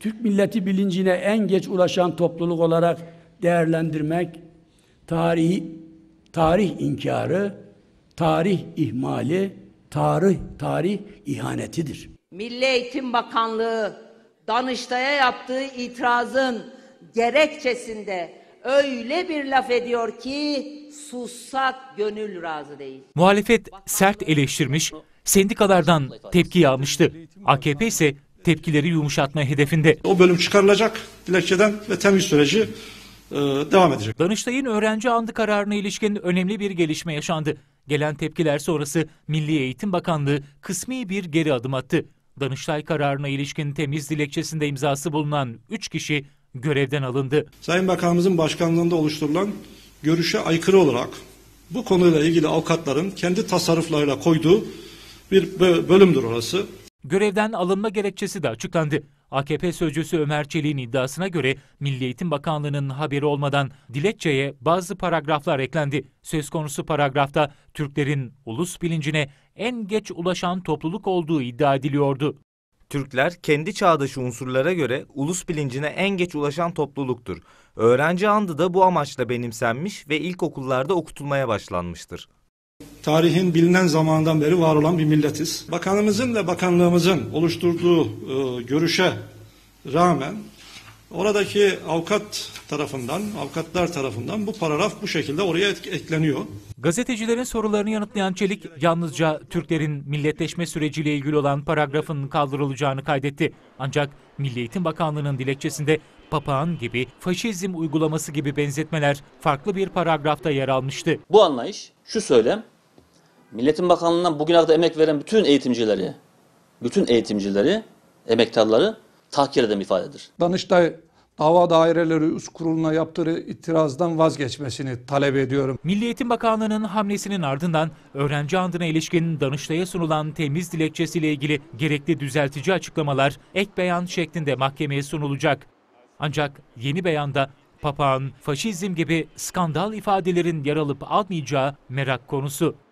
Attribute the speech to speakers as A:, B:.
A: Türk milleti bilincine en geç ulaşan topluluk olarak değerlendirmek, tarihi, tarih inkarı, tarih ihmali, tarih, tarih ihanetidir.
B: Milli Eğitim Bakanlığı Danıştay'a yaptığı itirazın gerekçesinde öyle bir laf ediyor ki sussak gönül razı değil.
A: Muhalefet sert eleştirmiş, sendikalardan tepki almıştı. AKP ise tepkileri yumuşatma hedefinde. O bölüm çıkarılacak dilekçeden ve temiz süreci e, devam edecek. Danıştay'ın öğrenci andı kararına ilişkin önemli bir gelişme yaşandı. Gelen tepkiler sonrası Milli Eğitim Bakanlığı kısmi bir geri adım attı. Danıştay kararına ilişkin temiz dilekçesinde imzası bulunan 3 kişi görevden alındı.
B: Sayın Bakanımızın başkanlığında oluşturulan görüşe aykırı olarak bu konuyla ilgili avukatların kendi tasarruflarıyla koyduğu bir bölümdür orası. Görevden alınma
A: gerekçesi de açıklandı. AKP sözcüsü Ömer Çelik'in iddiasına göre Milli Eğitim Bakanlığı'nın haberi olmadan dilekçeye bazı paragraflar eklendi. Söz konusu paragrafta Türklerin ulus bilincine en geç ulaşan topluluk olduğu iddia ediliyordu. Türkler kendi çağdaşı unsurlara göre ulus bilincine en geç ulaşan topluluktur. Öğrenci andı da bu amaçla benimsenmiş ve ilkokullarda okutulmaya başlanmıştır
B: tarihin bilinen zamandan beri var olan bir milletiz. Bakanımızın ve bakanlığımızın oluşturduğu e, görüşe rağmen Oradaki avukat tarafından, avukatlar tarafından bu paragraf bu şekilde oraya ekleniyor. Gazetecilerin sorularını
A: yanıtlayan Çelik, yalnızca Türklerin milletleşme süreciyle ilgili olan paragrafın kaldırılacağını kaydetti. Ancak Milli Eğitim Bakanlığı'nın dilekçesinde papağan gibi, faşizm uygulaması gibi benzetmeler farklı bir paragrafta yer almıştı. Bu anlayış, şu söylem Milletin Bakanlığı'ndan bugüne kadar emek veren bütün eğitimcileri, bütün eğitimcileri, emektarları tahkir eden ifadedir.
B: Danıştay Dava Daireleri Üst Kurulu'na yaptığı itirazdan vazgeçmesini talep ediyorum. Milli Eğitim Bakanlığı'nın hamlesinin ardından
A: öğrenci andına ilişkin Danıştay'a sunulan temiz dilekçesiyle ilgili gerekli düzeltici açıklamalar ek beyan şeklinde mahkemeye sunulacak. Ancak yeni beyanda papağan, faşizm gibi skandal ifadelerin yer alıp almayacağı merak konusu.